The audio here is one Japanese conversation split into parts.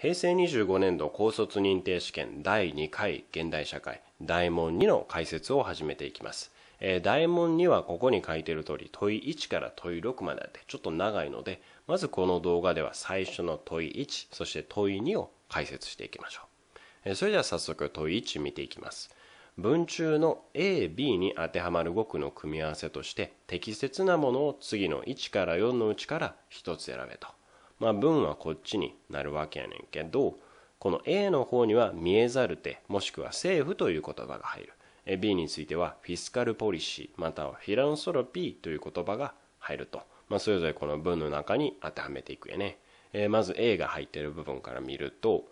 平成25年度高卒認定試験第2回現代社会大問2の解説を始めていきます。えー、大問2はここに書いてる通り問い1から問い6まであってちょっと長いのでまずこの動画では最初の問い1そして問い2を解説していきましょう、えー、それでは早速問い1見ていきます文中の AB に当てはまる語句の組み合わせとして適切なものを次の1から4のうちから1つ選べとまあ、文はこっちになるわけやねんけどこの A の方には見えざる手もしくは政府という言葉が入る B についてはフィスカルポリシーまたはフィランソロピーという言葉が入ると、まあ、それぞれこの文の中に当てはめていくよね、えー、まず A が入っている部分から見ると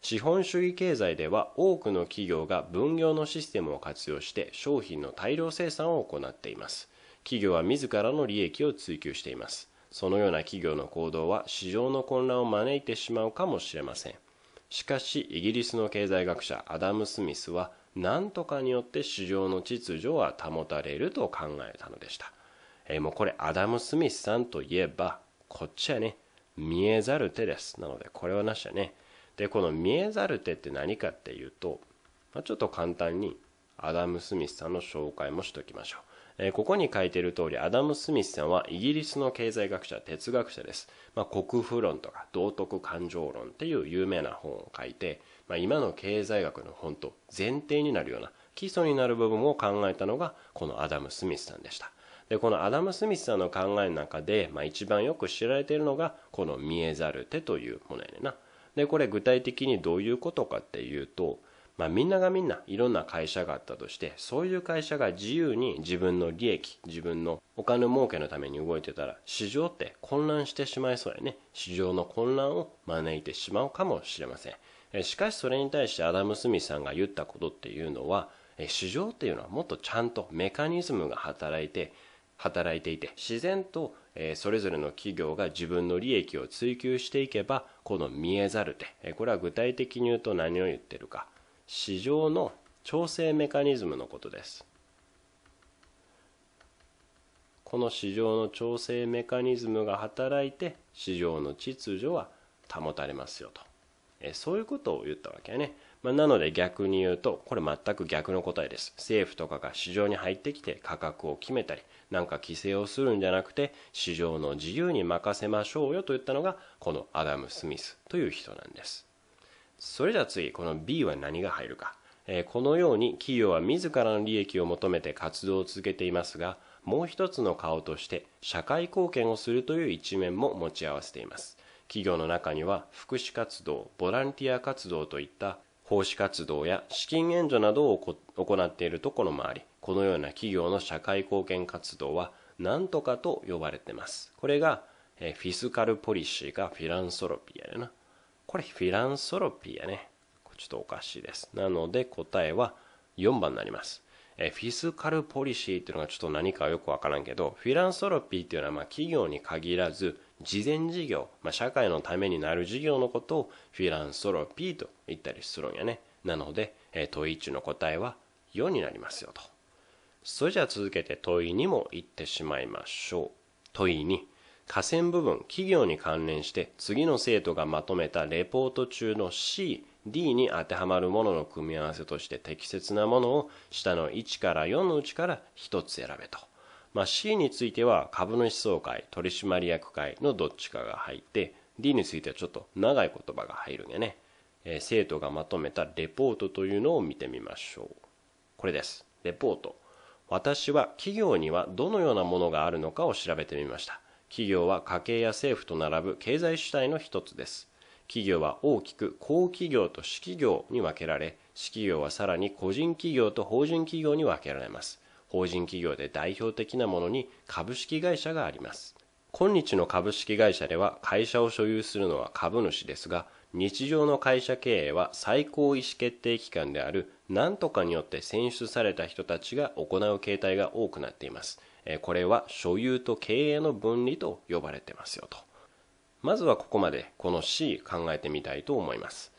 資本主義経済では多くの企業が分業のシステムを活用して商品の大量生産を行っています企業は自らの利益を追求していますそのような企業の行動は市場の混乱を招いてしまうかもしれませんしかしイギリスの経済学者アダム・スミスは何とかによって市場の秩序は保たれると考えたのでした、えー、もうこれアダム・スミスさんといえばこっちはね見えざる手ですなのでこれはなしだねでこの見えざる手って何かっていうと、まあ、ちょっと簡単にアダム・スミスさんの紹介もしときましょうえここに書いている通り、アダム・スミスさんはイギリスの経済学者、哲学者です。まあ、国富論とか道徳感情論っていう有名な本を書いて、まあ、今の経済学の本と前提になるような、基礎になる部分を考えたのが、このアダム・スミスさんでした。で、このアダム・スミスさんの考えの中で、まあ、一番よく知られているのが、この見えざる手というものやねんな。で、これ具体的にどういうことかっていうと、まあ、みんながみんないろんな会社があったとしてそういう会社が自由に自分の利益自分のお金儲けのために動いてたら市場って混乱してしまいそうやね市場の混乱を招いてしまうかもしれませんしかしそれに対してアダム・スミスさんが言ったことっていうのは市場っていうのはもっとちゃんとメカニズムが働いて働いていて自然とそれぞれの企業が自分の利益を追求していけばこの見えざる手これは具体的に言うと何を言ってるか市場の調整メカニズムのことですこの市場の調整メカニズムが働いて市場の秩序は保たれますよとえそういうことを言ったわけやね、まあ、なので逆に言うとこれ全く逆の答えです政府とかが市場に入ってきて価格を決めたりなんか規制をするんじゃなくて市場の自由に任せましょうよと言ったのがこのアダム・スミスという人なんですそれでは次この B は何が入るかこのように企業は自らの利益を求めて活動を続けていますがもう一つの顔として社会貢献をするという一面も持ち合わせています企業の中には福祉活動ボランティア活動といった奉仕活動や資金援助などを行っているところもありこのような企業の社会貢献活動は何とかと呼ばれていますこれがフィスカルポリシーかフィランソロピーやなこれフィランソロピーやね。ちょっとおかしいです。なので答えは4番になります。えフィスカルポリシーっていうのがちょっと何かよくわからんけど、フィランソロピーっていうのはま企業に限らず、慈善事業、まあ、社会のためになる事業のことをフィランソロピーと言ったりするんやね。なので、え問い1の答えは4になりますよと。それじゃあ続けて問い2も行ってしまいましょう。問い2。河川部分企業に関連して次の生徒がまとめたレポート中の C D に当てはまるものの組み合わせとして適切なものを下の1から4のうちから1つ選べと、まあ、C については株主総会取締役会のどっちかが入って D についてはちょっと長い言葉が入るんでね、えー、生徒がまとめたレポートというのを見てみましょうこれですレポート私は企業にはどのようなものがあるのかを調べてみました企業は家計や政府と並ぶ経済主体の一つです企業は大きく公企業と私企業に分けられ私企業はさらに個人企業と法人企業に分けられます法人企業で代表的なものに株式会社があります今日の株式会社では会社を所有するのは株主ですが日常の会社経営は最高意思決定機関である何とかによって選出された人たちが行う形態が多くなっていますこれは所有と経営の分離と呼ばれてますよと。まずはここまでこの C 考えてみたいと思います。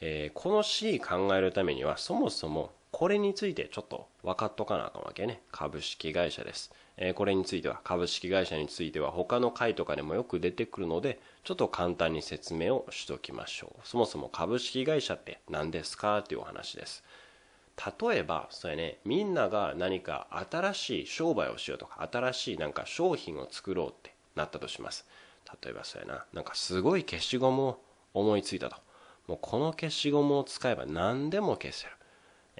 えー、この C 考えるためにはそもそもこれについてちょっと分かっとかなあかんわけね。株式会社です。えこれについては、株式会社については他の回とかでもよく出てくるので、ちょっと簡単に説明をしときましょう。そもそも株式会社って何ですかっていうお話です。例えばそうやねみんなが何か新しい商売をしようとか新しいなんか商品を作ろうってなったとします例えばそうやななんかすごい消しゴムを思いついたともうこの消しゴムを使えば何でも消せる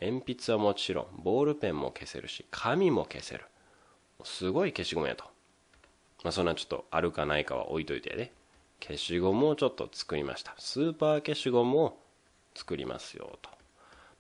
鉛筆はもちろんボールペンも消せるし紙も消せるすごい消しゴムやとまあそんなちょっとあるかないかは置いといてやで、消しゴムをちょっと作りましたスーパー消しゴムを作りますよと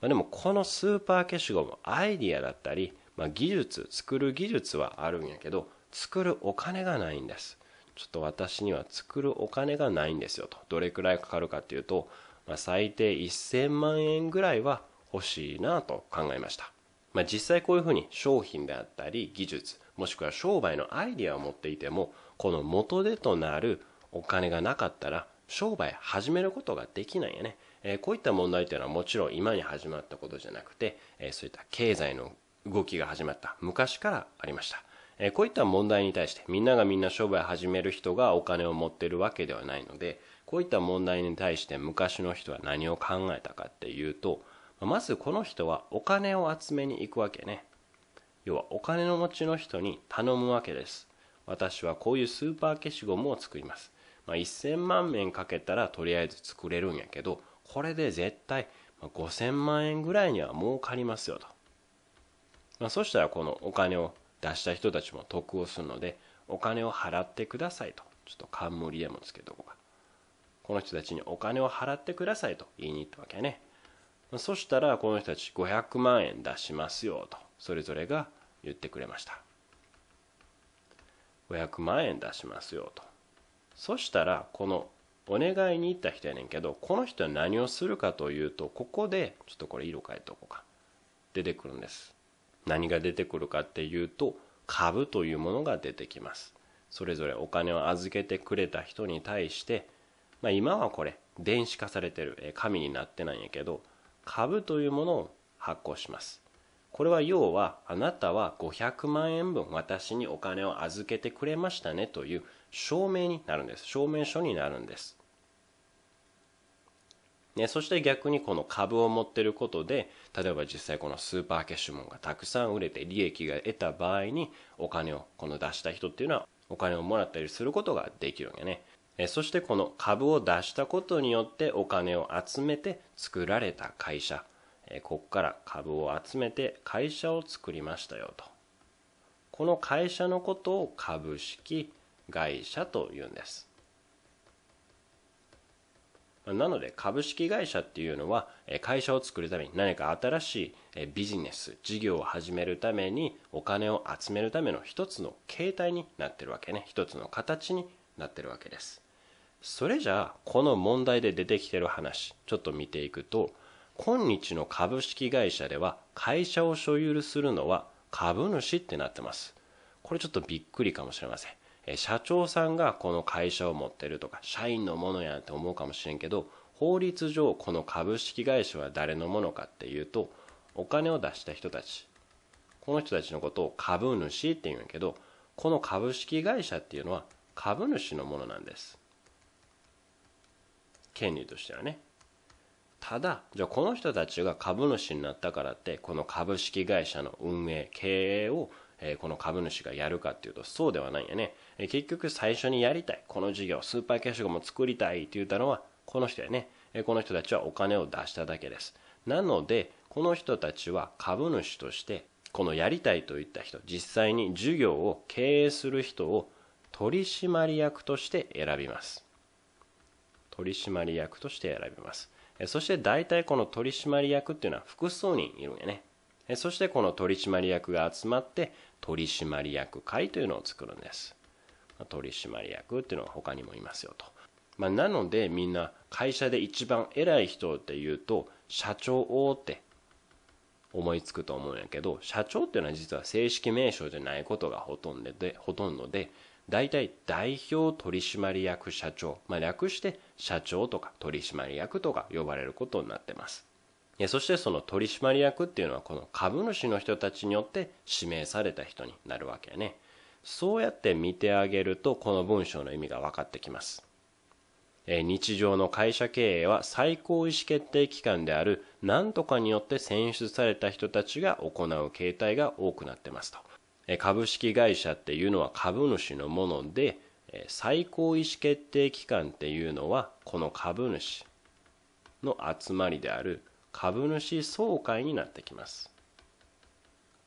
まあ、でもこのスーパー消しゴムアイディアだったり、まあ、技術作る技術はあるんやけど作るお金がないんですちょっと私には作るお金がないんですよとどれくらいかかるかっていうと、まあ、最低1000万円ぐらいは欲しいなと考えました、まあ、実際こういうふうに商品であったり技術もしくは商売のアイデアを持っていてもこの元手となるお金がなかったら商売始めることができないよねえこういった問題というのはもちろん今に始まったことじゃなくて、えそういった経済の動きが始まった昔からありました。えこういった問題に対してみんながみんな商売始める人がお金を持ってるわけではないのでこういった問題に対して昔の人は何を考えたかっていうとまずこの人はお金を集めに行くわけね要はお金の持ちの人に頼むわけです私はこういうスーパー消しゴムを作ります、まあ、1000万円かけたらとりあえず作れるんやけどこれで絶対5000万円ぐらいには儲かりますよと。まあ、そしたらこのお金を出した人たちも得をするので、お金を払ってくださいと。ちょっと冠でもつけとこうか。この人たちにお金を払ってくださいと言いに行ったわけね。まあ、そしたらこの人たち500万円出しますよと、それぞれが言ってくれました。500万円出しますよと。そしたらこのお願いに行った人やねんけどこの人は何をするかというとここでちょっとこれ色変えとこうか出てくるんです何が出てくるかっていうと株というものが出てきますそれぞれお金を預けてくれた人に対して、まあ、今はこれ電子化されてる紙になってないんやけど株というものを発行しますこれは要はあなたは500万円分私にお金を預けてくれましたねという証明になるんです証明書になるんです、ね、そして逆にこの株を持ってることで例えば実際このスーパーキャッシュモンがたくさん売れて利益が得た場合にお金をこの出した人っていうのはお金をもらったりすることができるんやねそしてこの株を出したことによってお金を集めて作られた会社ここから株を集めて会社を作りましたよとこの会社のことを株式会社というんですなので株式会社っていうのは会社を作るために何か新しいビジネス事業を始めるためにお金を集めるための一つの形態になってるわけね一つの形になってるわけですそれじゃあこの問題で出てきてる話ちょっと見ていくと今日の株式会社では会社を所有するのは株主ってなってますこれちょっとびっくりかもしれません社長さんがこの会社を持ってるとか社員のものやんって思うかもしれんけど法律上この株式会社は誰のものかっていうとお金を出した人たちこの人たちのことを株主って言うんやけどこの株式会社っていうのは株主のものなんです権利としてはねただじゃあこの人たちが株主になったからってこの株式会社の運営経営をえこの株主がやるかっていうとそうではないんやね、え結局最初にやりたいこの事業スーパーキャッシュゴも作りたいって言ったのはこの人やね、えこの人たちはお金を出しただけですなのでこの人たちは株主としてこのやりたいといった人実際に事業を経営する人を取締役として選びます取締役として選びますそして大体この取締役っていうのは複数人いるんやねそしてこの取締役が集まって取締役会というのを作るんです取締役っていうのは他にもいますよと、まあ、なのでみんな会社で一番偉い人っていうと社長って思いつくと思うんやけど社長っていうのは実は正式名称じゃないことがほとんどでほとんどで大体代表取締役社長、まあ、略して社長とか取締役とか呼ばれることになってますそしてその取締役っていうのはこの株主の人たちによって指名された人になるわけやねそうやって見てあげるとこの文章の意味が分かってきます日常の会社経営は最高意思決定機関である何とかによって選出された人たちが行う形態が多くなってますと株式会社っていうのは株主のもので最高意思決定機関っていうのはこの株主の集まりである株主総会になってきます、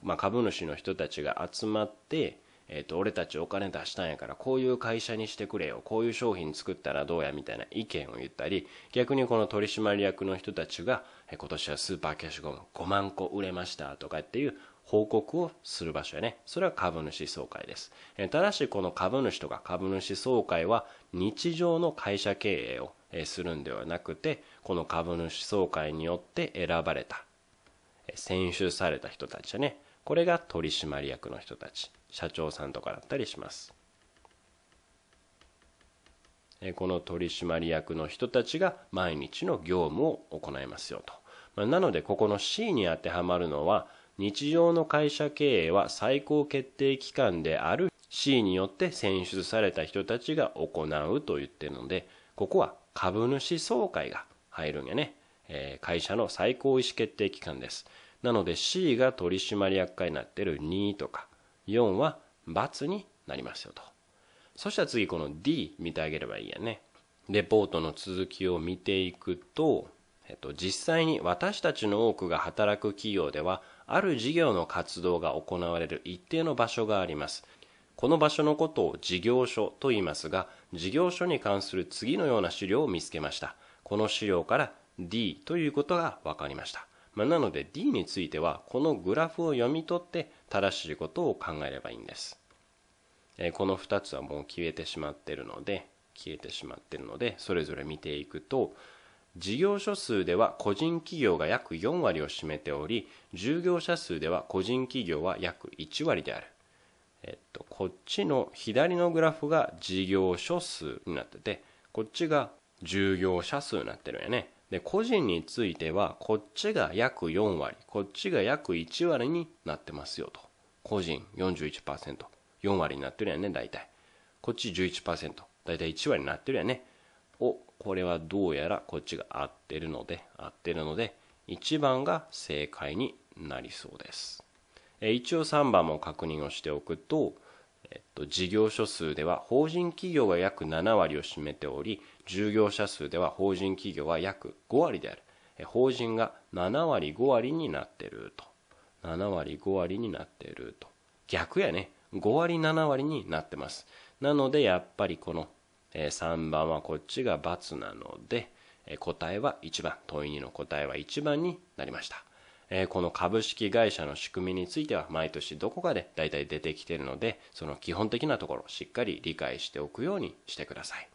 まあ、株主の人たちが集まって、えーと、俺たちお金出したんやからこういう会社にしてくれよこういう商品作ったらどうやみたいな意見を言ったり逆にこの取締役の人たちが、え今年はスーパーキャッシュゴム5万個売れましたとかっていう報告をする場所やね。それは株主総会です。ただし、この株主とか株主総会は日常の会社経営をするんではなくて、この株主総会によって選ばれた、選出された人たちやね。これが取締役の人たち、社長さんとかだったりします。この取締役の人たちが毎日の業務を行いますよと。なので、ここの C に当てはまるのは、日常の会社経営は最高決定機関である C によって選出された人たちが行うと言ってるので、ここは株主総会が入るんやね。えー、会社の最高意思決定機関です。なので C が取締役会になってる2とか4は×になりますよと。そしたら次この D 見てあげればいいやね。レポートの続きを見ていくと、えっと、実際に私たちの多くが働く企業では、ある事業の活動が行われる一定の場所があります。この場所のことを事業所と言いますが、事業所に関する次のような資料を見つけました。この資料から D ということが分かりました。まあ、なので D については、このグラフを読み取って正しいことを考えればいいんです。えー、この2つはもう消えてしまってるので、消えてしまってるので、それぞれ見ていくと、事業所数では個人企業が約4割を占めており従業者数では個人企業は約1割である、えっと、こっちの左のグラフが事業所数になっててこっちが従業者数になってるんやねで個人についてはこっちが約4割こっちが約1割になってますよと個人 41%4 割になってるやんね大体こっち11%大体1割になってるやんねをこれはどうやらこっちが合ってるので、合ってるので、1番が正解になりそうです。一応3番も確認をしておくと、えっと、事業所数では法人企業が約7割を占めており、従業者数では法人企業は約5割である。法人が7割5割になってると。7割5割になってると。逆やね。5割7割になってます。なのでやっぱりこのえ3番はこっちが×なので、え答えは1番問い2の答えは1番になりました、えこの株式会社の仕組みについては毎年どこかで大体出てきているのでその基本的なところをしっかり理解しておくようにしてください